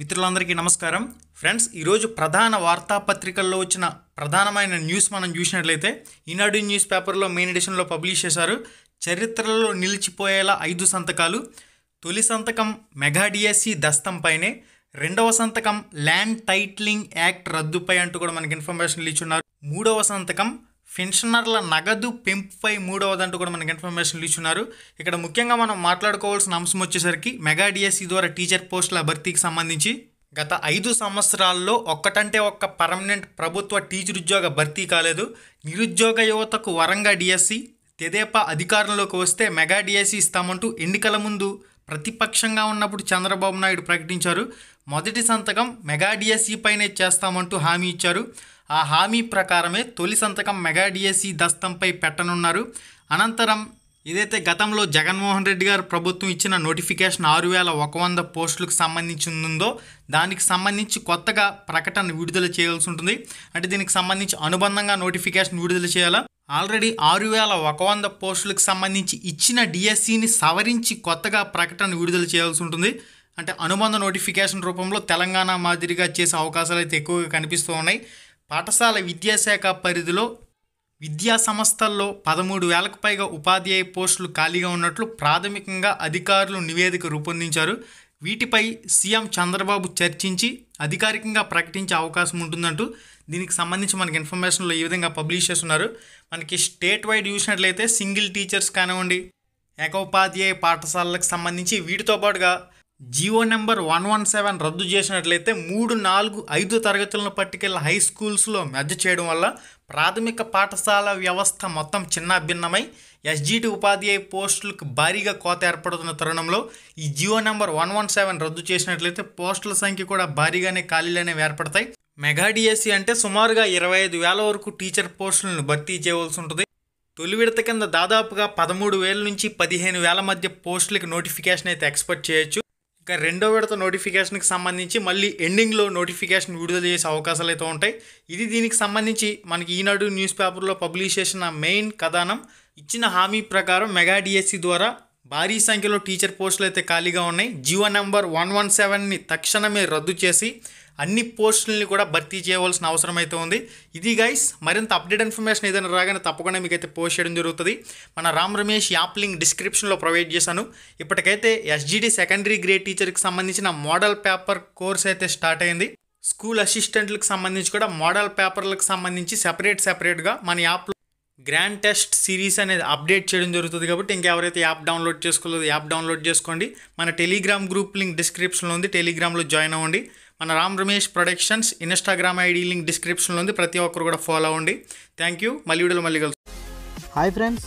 మిత్రులందరికీ నమస్కారం ఫ్రెండ్స్ ఈరోజు ప్రధాన వార్తాపత్రికల్లో వచ్చిన ప్రధానమైన న్యూస్ మనం చూసినట్లయితే ఈనాడు న్యూస్ పేపర్లో మెయిన్ ఎడిషన్లో పబ్లిష్ చేశారు చరిత్రలో నిలిచిపోయేలా ఐదు సంతకాలు తొలి సంతకం మెగాడిఎస్సి దస్తంపైనే రెండవ సంతకం ల్యాండ్ టైట్లింగ్ యాక్ట్ రద్దుపై అంటూ కూడా మనకి ఇన్ఫర్మేషన్ ఇచ్చున్నారు మూడవ సంతకం పెన్షనర్ల నగదు పెంపుపై మూడవదంటూ కూడా మనకి ఇన్ఫర్మేషన్ ఇచ్చున్నారు ఇక్కడ ముఖ్యంగా మనం మాట్లాడుకోవాల్సిన అంశం వచ్చేసరికి మెగా డిఎస్సి ద్వారా టీచర్ పోస్టుల భర్తీకి సంబంధించి గత ఐదు సంవత్సరాల్లో ఒక్కటంటే ఒక్క పర్మనెంట్ ప్రభుత్వ టీచర్ ఉద్యోగ భర్తీ కాలేదు నిరుద్యోగ యువతకు వరంగా డిఎస్సి తెదేపా అధికారంలోకి వస్తే మెగా డిఎస్సి ఇస్తామంటూ ఎన్నికల ముందు ప్రతిపక్షంగా ఉన్నప్పుడు చంద్రబాబు నాయుడు ప్రకటించారు మొదటి సంతకం మెగా డిఎస్సి పైనే చేస్తామంటూ హామీ ఇచ్చారు ఆ హామీ ప్రకారమే తొలి సంతకం మెగా డిఎస్సి దస్తంపై పెట్టనున్నారు అనంతరం ఇదైతే గతంలో జగన్మోహన్ రెడ్డి గారు ప్రభుత్వం ఇచ్చిన నోటిఫికేషన్ ఆరు వేల ఒక వంద పోస్టులకు సంబంధించి ఉందో దానికి సంబంధించి కొత్తగా ప్రకటన విడుదల చేయాల్సి ఉంటుంది అంటే దీనికి సంబంధించి అనుబంధంగా నోటిఫికేషన్ విడుదల చేయాలా ఆల్రెడీ ఆరు వేల ఒక వంద పోస్టులకు సంబంధించి ఇచ్చిన డిఎస్సిని సవరించి కొత్తగా ప్రకటన విడుదల చేయాల్సి ఉంటుంది అంటే అనుబంధ నోటిఫికేషన్ రూపంలో తెలంగాణ మాదిరిగా చేసే అవకాశాలు అయితే ఎక్కువగా కనిపిస్తూ ఉన్నాయి పాఠశాల విద్యాశాఖ పరిధిలో విద్యా సంస్థల్లో పదమూడు వేలకు పైగా ఉపాధ్యాయ పోస్టులు ఖాళీగా ఉన్నట్లు ప్రాథమికంగా అధికారులు నివేదిక రూపొందించారు వీటిపై సీఎం చంద్రబాబు చర్చించి అధికారికంగా ప్రకటించే అవకాశం ఉంటుందంటూ దీనికి సంబంధించి మనకి ఇన్ఫర్మేషన్లో ఈ విధంగా పబ్లిష్ చేస్తున్నారు మనకి స్టేట్ వైడ్ చూసినట్లయితే సింగిల్ టీచర్స్ కానివ్వండి ఏకోపాధ్యాయ పాఠశాలలకు సంబంధించి వీటితో పాటుగా GO number one one seven రద్దు చేసినట్లయితే మూడు నాలుగు ఐదు తరగతులను పట్టుకెళ్ళిన హై స్కూల్స్లో మెద్ద చేయడం వల్ల ప్రాథమిక పాఠశాల వ్యవస్థ మొత్తం చిన్న భిన్నమై ఉపాధ్యాయ పోస్టులకు భారీగా కోత ఏర్పడుతున్న తరుణంలో ఈ GO number one one seven రద్దు చేసినట్లయితే పోస్టుల సంఖ్య కూడా భారీగానే ఖాళీలు అనేవి ఏర్పడతాయి మెగా అంటే సుమారుగా ఇరవై ఐదు వేల వరకు టీచర్ పోస్టులను భర్తీ చేయవలసి ఉంటుంది తొలి విడత కింద దాదాపుగా పదమూడు వేల నుంచి పదిహేను వేల మధ్య పోస్టులకు నోటిఫికేషన్ అయితే ఎక్స్పెక్ట్ చేయొచ్చు ఇంకా రెండో విడత నోటిఫికేషన్కి సంబంధించి మళ్ళీ ఎండింగ్లో నోటిఫికేషన్ విడుదల చేసే అవకాశాలు అయితే ఉంటాయి ఇది దీనికి సంబంధించి మనకి ఈనాడు న్యూస్ పేపర్లో పబ్లిష్ చేసిన మెయిన్ కథానం ఇచ్చిన హామీ ప్రకారం మెగా డిఎస్సి ద్వారా భారీ సంఖ్యలో టీచర్ పోస్టులు అయితే ఖాళీగా ఉన్నాయి జీవో నెంబర్ వన్ వన్ సెవెన్ని తక్షణమే రద్దు చేసి అన్ని పోస్టులని కూడా భర్తీ చేయవలసిన అవసరం అయితే ఉంది ఇది గైస్ మరింత అప్డేట్ ఇన్ఫర్మేషన్ ఏదైనా రాగానే తప్పకుండా మీకైతే పోస్ట్ చేయడం జరుగుతుంది మన రామ్ రమేష్ యాప్ లింక్ డిస్క్రిప్షన్లో ప్రొవైడ్ చేశాను ఇప్పటికైతే ఎస్జీడీ సెకండరీ గ్రేడ్ టీచర్కి సంబంధించిన మోడల్ పేపర్ కోర్స్ అయితే స్టార్ట్ అయింది స్కూల్ అసిస్టెంట్లకు సంబంధించి కూడా మోడల్ పేపర్లకు సంబంధించి సెపరేట్ సెపరేట్గా మన యాప్ గ్రాండ్ టెస్ట్ సిరీస్ అనేది అప్డేట్ చేయడం జరుగుతుంది కాబట్టి ఇంకెవరైతే యాప్ డౌన్లోడ్ చేసుకోలేదు యాప్ డౌన్లోడ్ చేసుకోండి మన టెలిగ్రామ్ గ్రూప్ లింక్ డిస్క్రిప్షన్లో ఉంది టెలిగ్రామ్లో జాయిన్ అవ్వండి మన Ram Ramesh productions Instagram ID link డిస్క్రిప్షన్లో ఉంది ప్రతి ఒక్కరు కూడా ఫాలో అవ్వండి థ్యాంక్ యూ మళ్ళీ వీడియోలో మళ్ళీ కలుసు హాయ్ ఫ్రెండ్స్